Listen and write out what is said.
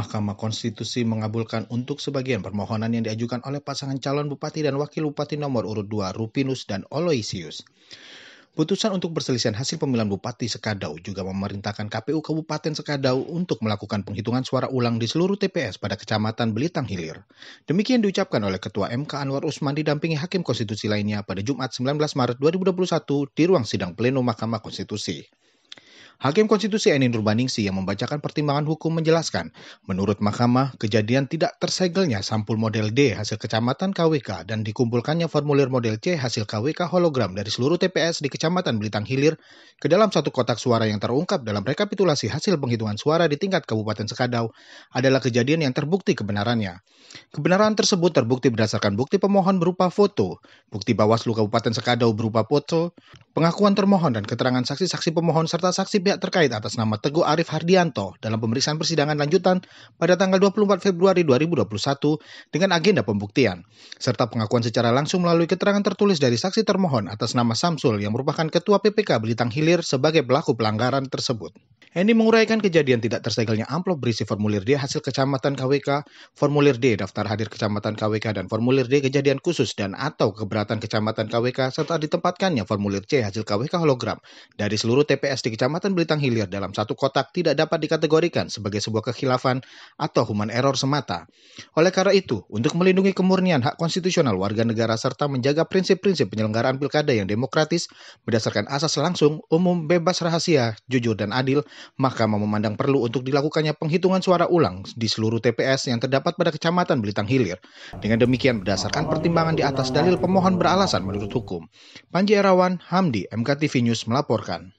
Mahkamah Konstitusi mengabulkan untuk sebagian permohonan yang diajukan oleh pasangan calon bupati dan wakil bupati nomor urut 2 Rupinus dan Oloisius. Putusan untuk perselisihan hasil pemilihan Bupati Sekadau juga memerintahkan KPU Kabupaten Sekadau untuk melakukan penghitungan suara ulang di seluruh TPS pada Kecamatan Belitang Hilir. Demikian diucapkan oleh Ketua MK Anwar Usman didampingi Hakim Konstitusi lainnya pada Jumat 19 Maret 2021 di ruang sidang pleno Mahkamah Konstitusi. Hakim Konstitusi Eni Nurbaningsi yang membacakan pertimbangan hukum menjelaskan, menurut mahkamah, kejadian tidak tersegelnya sampul model D hasil kecamatan KWK dan dikumpulkannya formulir model C hasil KWK hologram dari seluruh TPS di Kecamatan Belitang Hilir ke dalam satu kotak suara yang terungkap dalam rekapitulasi hasil penghitungan suara di tingkat Kabupaten Sekadau adalah kejadian yang terbukti kebenarannya. Kebenaran tersebut terbukti berdasarkan bukti pemohon berupa foto, bukti Bawaslu Kabupaten Sekadau berupa foto, pengakuan termohon dan keterangan saksi-saksi pemohon serta saksi pihak terkait atas nama Teguh Arif Hardianto dalam pemeriksaan persidangan lanjutan pada tanggal 24 Februari 2021 dengan agenda pembuktian, serta pengakuan secara langsung melalui keterangan tertulis dari saksi termohon atas nama Samsul yang merupakan Ketua PPK Belitang Hilir sebagai pelaku pelanggaran tersebut. Hendy menguraikan kejadian tidak tersegelnya amplop berisi formulir D hasil kecamatan KWK, formulir D daftar hadir kecamatan KWK dan formulir D kejadian khusus dan atau keberatan kecamatan KWK serta ditempatkannya formulir C hasil KWK hologram dari seluruh TPS di Kecamatan Belitang Hilir dalam satu kotak tidak dapat dikategorikan sebagai sebuah kekhilafan atau human error semata. Oleh karena itu, untuk melindungi kemurnian hak konstitusional warga negara serta menjaga prinsip-prinsip penyelenggaraan pilkada yang demokratis berdasarkan asas langsung, umum, bebas rahasia, jujur dan adil, Mahkamah memandang perlu untuk dilakukannya penghitungan suara ulang di seluruh TPS yang terdapat pada Kecamatan Belitang Hilir. Dengan demikian, berdasarkan pertimbangan di atas dalil pemohon beralasan menurut hukum. Panji Erawan, Hamdi, MKTV News melaporkan.